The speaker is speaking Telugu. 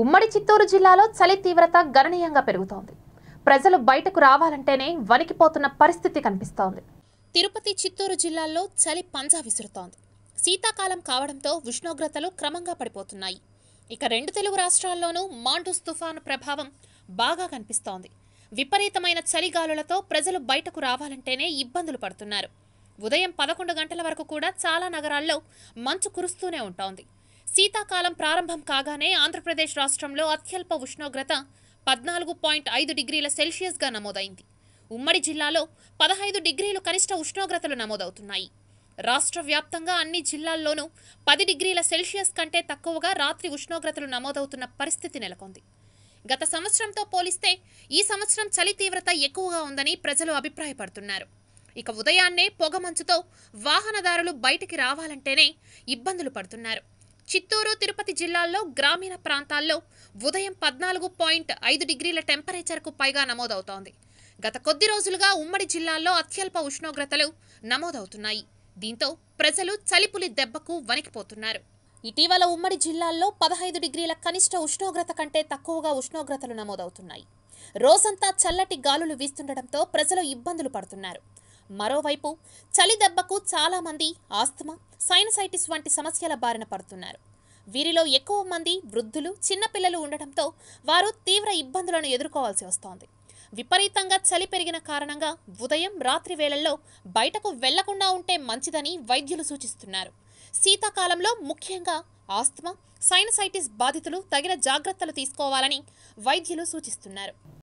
ఉమ్మడి చిత్తూరు జిల్లాలో చలి తీవ్రత గణనీయంగా పెరుగుతోంది ప్రజలు బయటకు రావాలంటేనే వణికిపోతున్న పరిస్థితి కనిపిస్తోంది తిరుపతి చిత్తూరు జిల్లాల్లో చలి పంజా విసురుతోంది శీతాకాలం కావడంతో ఉష్ణోగ్రతలు క్రమంగా పడిపోతున్నాయి ఇక రెండు తెలుగు రాష్ట్రాల్లోనూ మాండుస్ తుఫాను ప్రభావం బాగా కనిపిస్తోంది విపరీతమైన చలిగాలులతో ప్రజలు బయటకు రావాలంటేనే ఇబ్బందులు పడుతున్నారు ఉదయం పదకొండు గంటల వరకు కూడా చాలా నగరాల్లో మంచు కురుస్తూనే ఉంటోంది శీతాకాలం ప్రారంభం కాగానే ఆంధ్రప్రదేశ్ రాష్ట్రంలో అత్యల్ప ఉష్ణోగ్రత పద్నాలుగు పాయింట్ ఐదు డిగ్రీల సెల్సియస్గా నమోదైంది ఉమ్మడి జిల్లాలో పదహైదు డిగ్రీలు కనిష్ట ఉష్ణోగ్రతలు నమోదవుతున్నాయి రాష్ట్ర వ్యాప్తంగా అన్ని జిల్లాల్లోనూ పది డిగ్రీల సెల్సియస్ కంటే తక్కువగా రాత్రి ఉష్ణోగ్రతలు నమోదవుతున్న పరిస్థితి నెలకొంది గత సంవత్సరంతో పోలిస్తే ఈ సంవత్సరం చలి తీవ్రత ఎక్కువగా ఉందని ప్రజలు అభిప్రాయపడుతున్నారు ఇక ఉదయాన్నే పొగమంచుతో వాహనదారులు బయటికి రావాలంటేనే ఇబ్బందులు పడుతున్నారు చిత్తూరు తిరుపతి జిల్లాల్లో గ్రామీణ ప్రాంతాల్లో ఉదయం పద్నాలుగు పాయింట్ ఐదు డిగ్రీల టెంపరేచర్కు పైగా నమోదవుతోంది గత కొద్ది రోజులుగా ఉమ్మడి జిల్లాల్లో అత్యల్ప ఉష్ణోగ్రతలు నమోదవుతున్నాయి దీంతో ప్రజలు చలిపులి దెబ్బకు వణికిపోతున్నారు ఇటీవల ఉమ్మడి జిల్లాల్లో పదహైదు డిగ్రీల కనిష్ట ఉష్ణోగ్రత కంటే తక్కువగా ఉష్ణోగ్రతలు నమోదవుతున్నాయి రోజంతా చల్లటి గాలులు వీస్తుండటంతో ప్రజలు ఇబ్బందులు పడుతున్నారు మరోవైపు చలి దెబ్బకు చాలామంది ఆస్తమా సైనసైటిస్ వంటి సమస్యల బారిన పడుతున్నారు వీరిలో ఎక్కువ మంది వృద్ధులు చిన్నపిల్లలు ఉండటంతో వారు తీవ్ర ఇబ్బందులను ఎదుర్కోవాల్సి వస్తోంది విపరీతంగా చలి పెరిగిన కారణంగా ఉదయం రాత్రి వేళల్లో బయటకు వెళ్లకుండా ఉంటే మంచిదని వైద్యులు సూచిస్తున్నారు శీతాకాలంలో ముఖ్యంగా ఆస్తమా సైనసైటిస్ బాధితులు తగిన జాగ్రత్తలు తీసుకోవాలని వైద్యులు సూచిస్తున్నారు